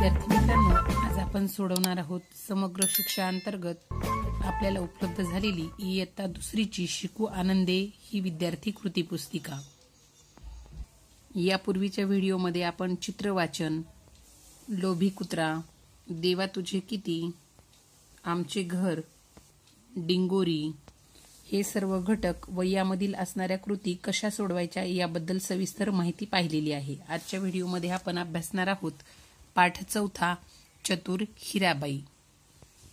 विद्यार्थी मित्रांनो आज आपण सोडवणार आहोत समग्र शिक्षा अंतर्गत आपल्याला उपलब्ध झालेली इयत्ता दुसरीची शिकू आनंदे ही विद्यार्थी कृती पुस्तिका यापूर्वीच्या व्हिडिओमध्ये आपण चित्रवाचन लोभी कुत्रा देवा तुझे किती आमचे घर डिंगोरी हे सर्व घटक व यामधील असणाऱ्या कृती कशा सोडवायच्या याबद्दल सविस्तर माहिती पाहिलेली आहे आजच्या व्हिडिओमध्ये आपण अभ्यासणार आहोत पाठ चौथा चतुर हिराबाई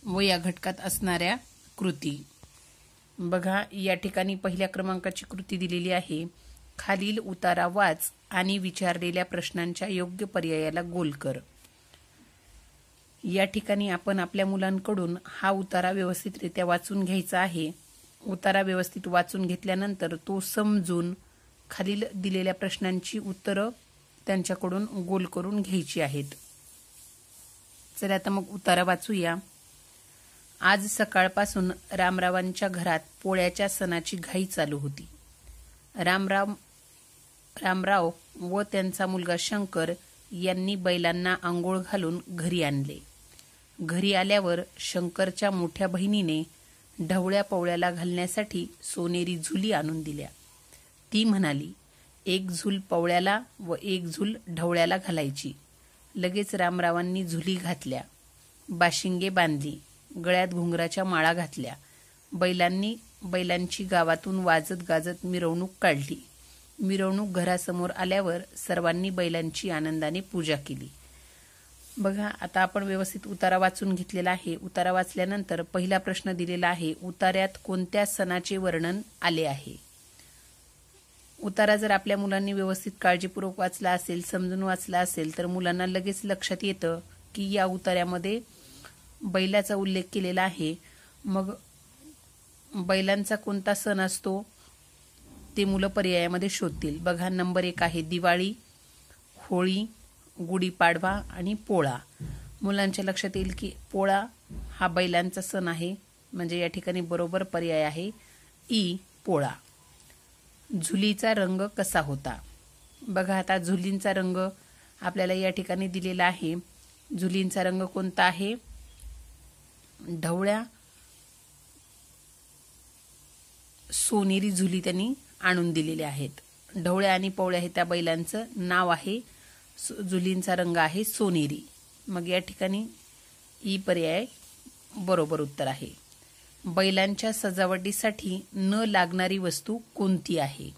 व या घटकात असणाऱ्या कृती बघा या ठिकाणी पहिल्या क्रमांकाची कृती दिलेली आहे खालील उतारा वाच आणि विचारलेल्या प्रश्नांच्या योग्य पर्यायाला गोल कर या ठिकाणी आपण आपल्या मुलांकडून हा उतारा व्यवस्थितरित्या वाचून घ्यायचा आहे उतारा व्यवस्थित वाचून घेतल्यानंतर तो समजून खालील दिलेल्या प्रश्नांची उत्तरं त्यांच्याकडून गोल करून घ्यायची आहेत चला आता मग उतारा वाचूया आज सकाळपासून रामरावांच्या घरात पोळ्याच्या सणाची घाई चालू होती रामराव रामराव व त्यांचा मुलगा शंकर यांनी बैलांना आंघोळ घालून घरी आणले घरी आल्यावर शंकरच्या मोठ्या बहिणीने ढवळ्या पवळ्याला घालण्यासाठी सोनेरी झुली आणून दिल्या ती म्हणाली एक झूल पवळ्याला व एक झूल ढवळ्याला घालायची लगेच रामरावांनी झुली घातल्या बाशिंगे बांधली गळ्यात घुंगराच्या माळा घातल्या बैलांनी बैलांची गावातून वाजत गाजत मिरवणूक काढली मिरवणूक घरासमोर आल्यावर सर्वांनी बैलांची आनंदाने पूजा केली बघा आता आपण व्यवस्थित उतारा वाचून घेतलेला आहे उतारा वाचल्यानंतर पहिला प्रश्न दिलेला आहे उतार्यात कोणत्या सणाचे वर्णन आले आहे उतारा जर आपल्या मुलांनी व्यवस्थित काळजीपूर्वक वाचला असेल समजून वाचला असेल तर मुलांना लगेच लक्षात येतं की या उतार्यामध्ये बैलाचा उल्लेख केलेला आहे मग बैलांचा कोणता सण असतो ते मुलं पर्यायामध्ये शोधतील बघा नंबर एक आहे दिवाळी होळी गुढीपाडवा आणि पोळा मुलांच्या लक्षात येईल की पोळा हा बैलांचा सण आहे म्हणजे या ठिकाणी बरोबर पर्याय आहे ई पोळा झुलीचा रंग कसा होता बघा आता झुलींचा रंग आपल्याला या ठिकाणी दिलेला आहे झुलींचा रंग कोणता आहे ढवळ्या सोनेरी झुली त्यांनी आणून दिलेल्या आहेत ढवळ्या आणि पवळ्या हे त्या बैलांचं नाव आहे झुलींचा रंग आहे सोनेरी मग या ठिकाणी ई पर्याय बरोबर उत्तर आहे बैलांच्या सजावटीसाठी न लागणारी वस्तू कोणती आहे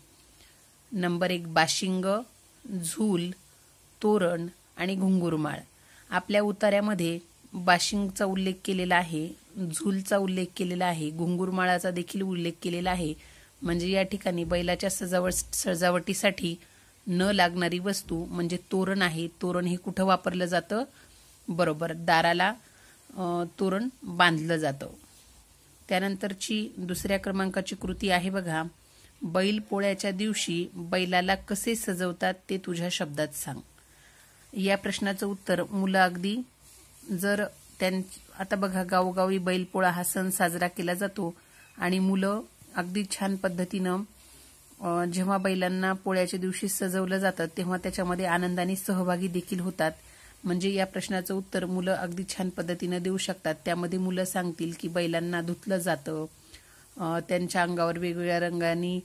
नंबर एक बाशिंग झूल तोरण आणि घुंगुरमाळ आपल्या उतार्यामध्ये बाशिंगचा उल्लेख केलेला आहे झूलचा उल्लेख केलेला आहे घुंगुरमाळाचा देखील उल्लेख केलेला आहे म्हणजे या ठिकाणी बैलाच्या सजावट सजावटीसाठी न लागणारी वस्तू म्हणजे तोरण आहे तोरण हे कुठं वापरलं जातं बरोबर दाराला तोरण बांधलं जातं त्यानंतरची दुसऱ्या क्रमांकाची कृती आहे बघा बैल पोळ्याच्या दिवशी बैलाला कसे सजवतात ते तुझ्या शब्दात सांग या प्रश्नाचं उत्तर मुलं अगदी जर त्यां आता बघा गावोगावी बैलपोळा हा सण साजरा केला जातो आणि मुलं अगदी छान पद्धतीनं जेव्हा बैलांना पोळ्याच्या दिवशी सजवलं जातं तेव्हा त्याच्यामध्ये आनंदाने सहभागी देखील होतात म्हणजे या प्रश्नाचं उत्तर मुलं अगदी छान पद्धतीनं देऊ शकतात त्यामध्ये मुलं सांगतील की बैलांना धुतलं जातं त्यांच्या अंगावर वेगवेगळ्या रंगांनी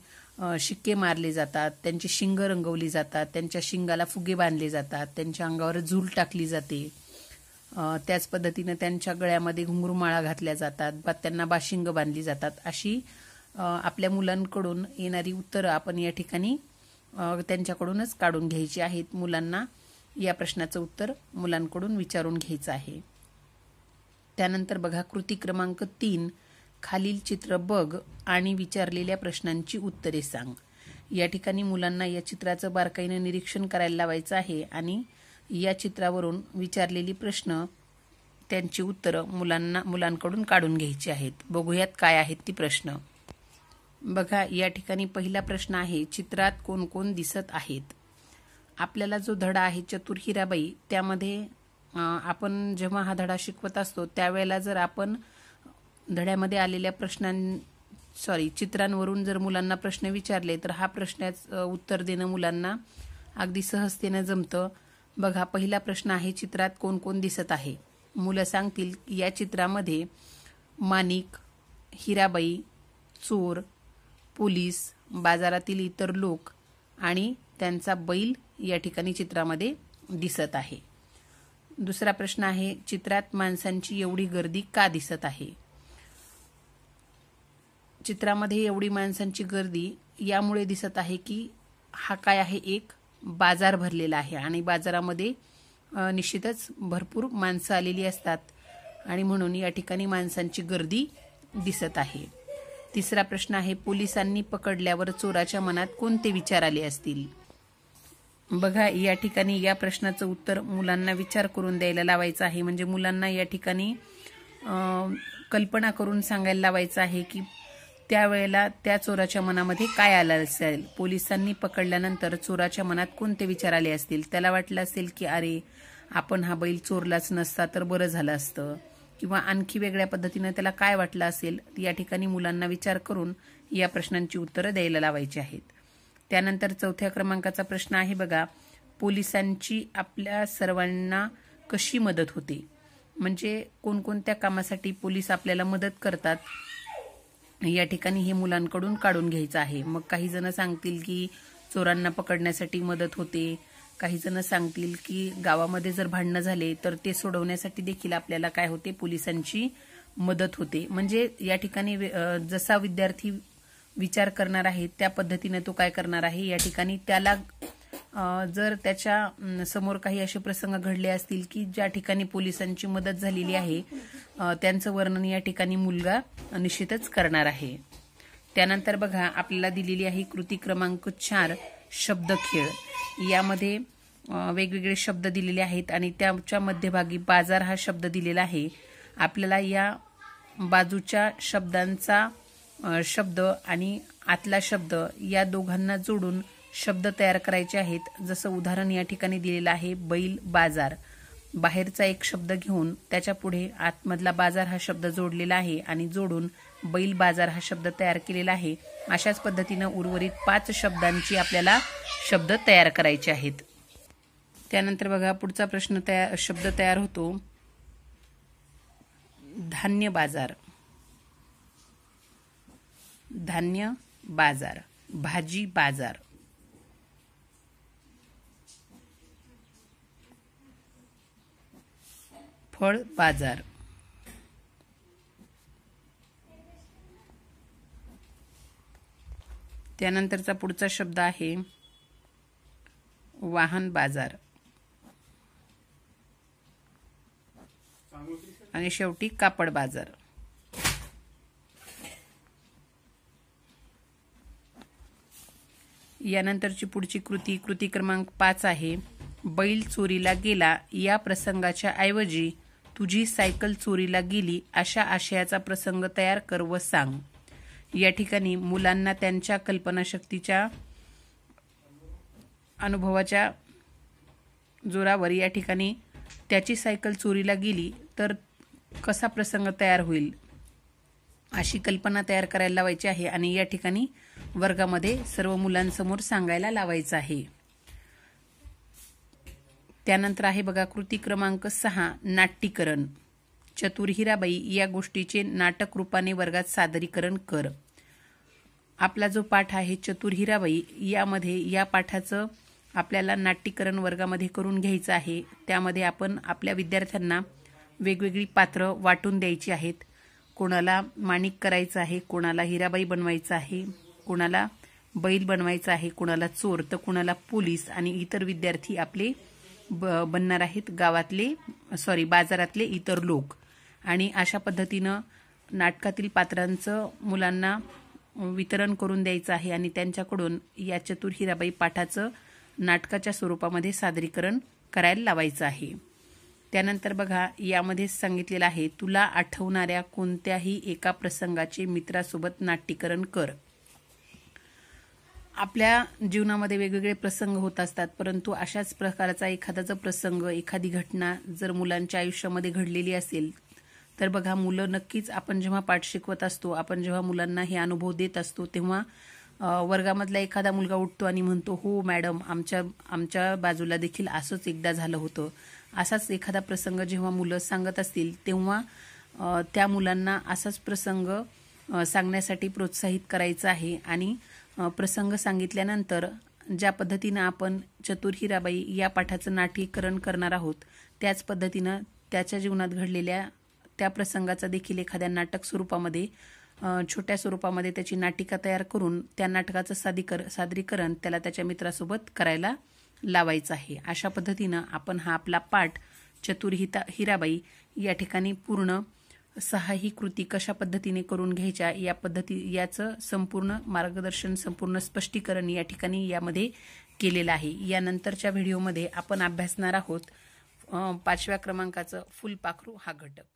शिक्के मारले जातात त्यांची शिंग रंगवली जातात त्यांच्या शिंगाला फुगे बांधले जातात त्यांच्या अंगावर झूल टाकली जाते त्याच पद्धतीनं त्यांच्या गळ्यामध्ये घुंगरुमाळा घातल्या जातात बा त्यांना बाशिंग बांधली जातात अशी आपल्या मुलांकडून येणारी उत्तरं आपण या ठिकाणी त्यांच्याकडूनच काढून घ्यायची आहेत मुलांना या प्रश्नाचं उत्तर मुलांकडून विचारून घ्यायचं आहे त्यानंतर बघा कृती क्रमांक तीन खालील चित्र बघ आणि विचारलेल्या प्रश्नांची उत्तरे सांग या ठिकाणी मुलांना या चित्राचं बारकाईनं निरीक्षण करायला लावायचं आहे आणि या चित्रावरून विचारलेली प्रश्न त्यांची उत्तरं मुलांना मुलांकडून काढून घ्यायची आहेत बघूयात काय आहेत ती प्रश्न बघा या ठिकाणी पहिला प्रश्न आहे चित्रात कोण कोण दिसत आहेत आपल्याला जो धडा आहे चतुर हिराबाई त्यामध्ये आपण जेव्हा हा धडा शिकवत असतो त्यावेळेला जर आपण धड्यामध्ये आलेल्या प्रश्नां सॉरी चित्रांवरून जर मुलांना प्रश्न विचारले तर हा प्रश्नाच उत्तर देणं मुलांना अगदी सहजतेनं जमतं बघा पहिला प्रश्न आहे चित्रात कोण कोण दिसत आहे मुलं सांगतील की या चित्रामध्ये माणिक हिराबाई चोर पोलीस बाजारातील इतर लोक आणि त्यांचा बैल या ठिकाणी चित्रामध्ये दिसत आहे दुसरा प्रश्न आहे चित्रात माणसांची एवढी गर्दी का दिसत आहे चित्रामध्ये एवढी माणसांची गर्दी यामुळे दिसत आहे की हा काय आहे एक बाजार भरलेला आहे आणि बाजारामध्ये निश्चितच भरपूर माणसं आलेली असतात आणि म्हणून या ठिकाणी माणसांची गर्दी दिसत आहे तिसरा प्रश्न आहे पोलिसांनी पकडल्यावर चोराच्या मनात कोणते विचार आले असतील बघा या ठिकाणी या प्रश्नाचं उत्तर मुलांना विचार करून द्यायला लावायचं आहे म्हणजे मुलांना या ठिकाणी कल्पना करून सांगायला लावायचं आहे की त्यावेळेला त्या चोराच्या मनामध्ये काय आलं असेल पोलिसांनी पकडल्यानंतर चोराच्या मनात कोणते विचार आले असतील त्याला वाटलं असेल की अरे आपण हा बैल चोरलाच नसता तर बरं झालं असतं किंवा आणखी वेगळ्या पद्धतीनं त्याला काय वाटलं असेल या ठिकाणी मुलांना विचार करून या प्रश्नांची उत्तरं द्यायला लावायची आहेत त्यानंतर चौथ्या क्रमांकाचा प्रश्न आहे बघा पोलिसांची आपल्या सर्वांना कशी मदत होते म्हणजे कोणकोणत्या कामासाठी पोलीस आपल्याला मदत करतात या ठिकाणी हे मुलांकडून काढून घ्यायचं आहे मग काही जण सांगतील की चोरांना पकडण्यासाठी मदत होते काही जण सांगतील की गावामध्ये जर भांडणं झाले तर ते सोडवण्यासाठी देखील आपल्याला काय होते पोलिसांची मदत होते म्हणजे या ठिकाणी जसा विद्यार्थी विचार करणार आहे त्या पद्धतीने तो काय करणार आहे या ठिकाणी त्याला जर त्याच्या समोर काही असे प्रसंग घडले असतील की ज्या ठिकाणी पोलिसांची मदत झालेली आहे त्यांचं वर्णन या ठिकाणी मुलगा निश्चितच करणार आहे त्यानंतर बघा आपल्याला दिलेली आहे कृती क्रमांक चार खेळ यामध्ये वेगवेगळे शब्द दिलेले आहेत आणि त्याच्या मध्यभागी बाजार हा शब्द दिलेला आहे आपल्याला या बाजूच्या शब्दांचा शब्द आणि आतला शब्द या दोघांना जोडून शब्द तयार करायचे आहेत जसं उदाहरण या ठिकाणी दिलेलं आहे बैल बाजार बाहेरचा एक शब्द घेऊन त्याच्या पुढे आतमधला बाजार हा शब्द जोडलेला आहे आणि जोडून बैल बाजार हा शब्द तयार केलेला आहे अशाच पद्धतीनं उर्वरित पाच शब्दांची आपल्याला शब्द तयार करायचे आहेत त्यानंतर बघा पुढचा प्रश्न तयार शब्द तयार होतो धान्य बाजार धान्य बाजार भाजी बाजार फळ बाजार त्यानंतरचा पुढचा शब्द आहे वाहन बाजार आणि शेवटी कापड बाजार यानंतरची पुढची कृती कृती क्रमांक पाच आहे बैल चोरीला गेला या प्रसंगाच्या ऐवजी तुझी सायकल चोरीला गेली अशा आशयाचा प्रसंग तयार कर व सांग या ठिकाणी मुलांना त्यांच्या कल्पनाशक्तीच्या अनुभवाच्या जोरावर या ठिकाणी त्याची सायकल चोरीला गेली तर कसा प्रसंग तयार होईल अशी कल्पना तयार करायला लावायची आहे आणि या ठिकाणी वर्गामध्ये सर्व मुलांसमोर सांगायला लावायचं आहे त्यानंतर आहे बघा कृती क्रमांक सहा नाट्यकरण चतुर हिराबाई या गोष्टीचे नाटक रूपाने वर्गात सादरीकरण कर आपला जो पाठ आहे चतुर हिराबाई यामध्ये या पाठाचं आपल्याला नाट्यकरण वर्गामध्ये करून घ्यायचं आहे त्यामध्ये आपण आपल्या विद्यार्थ्यांना वेगवेगळी पात्र वाटून द्यायची आहेत कोणाला माणिक करायचं आहे कोणाला हिराबाई बनवायचं आहे कोणाला बैल बनवायचं आहे कोणाला चोर तर कोणाला पोलीस आणि इतर विद्यार्थी आपले बनणार आहेत गावातले सॉरी बाजारातले इतर लोक आणि अशा पद्धतीनं नाटकातील पात्रांचं मुलांना वितरण करून द्यायचं आहे आणि त्यांच्याकडून या चतुर हिराबाई पाठाचं नाटकाच्या स्वरूपामध्ये सादरीकरण करायला लावायचं आहे त्यानंतर बघा यामध्ये सांगितलेलं आहे तुला आठवणाऱ्या कोणत्याही एका प्रसंगाचे मित्रासोबत नाट्यकरण कर आपल्या जीवनामध्ये वेगवेगळे प्रसंग होत असतात परंतु अशाच प्रकारचा एखादा प्रसंग एखादी घटना जर मुलांच्या आयुष्यामध्ये घडलेली असेल तर बघा मुलं नक्कीच आपण जेव्हा पाठ शिकवत असतो आपण जेव्हा मुलांना हे अनुभव देत असतो तेव्हा वर्गामधला एखादा मुलगा उठतो आणि म्हणतो हो मॅडम आमच्या आमच्या बाजूला देखील असंच एकदा झालं होतं असाच एखादा प्रसंग जेव्हा मुलं सांगत असतील तेव्हा त्या मुलांना असाच प्रसंग सांगण्यासाठी प्रोत्साहित करायचं आहे आणि प्रसंग सांगितल्यानंतर ज्या पद्धतीनं आपण चतुर हिराबाई या पाठाचं नाट्यीकरण करणार आहोत त्याच पद्धतीनं त्याच्या जीवनात घडलेल्या त्या प्रसंगाचा देखील एखाद्या नाटक स्वरूपामध्ये छोट्या स्वरूपामध्ये त्याची नाटिका तयार करून त्या नाटकाचं सादीकर सादरीकरण त्याला त्याच्या मित्रासोबत करायला लावायचं आहे अशा पद्धतीनं आपण हा आपला पाठ चतुर्हिता हिराबाई या ठिकाणी पूर्ण सहा ही कृती कशा पद्धतीने करून घ्यायच्या या पद्धती याचं संपूर्ण मार्गदर्शन संपूर्ण स्पष्टीकरण या ठिकाणी यामध्ये केलेलं आहे यानंतरच्या व्हिडिओमध्ये आपण अभ्यासणार आहोत पाचव्या क्रमांकाचं फुलपाखरू हा घटक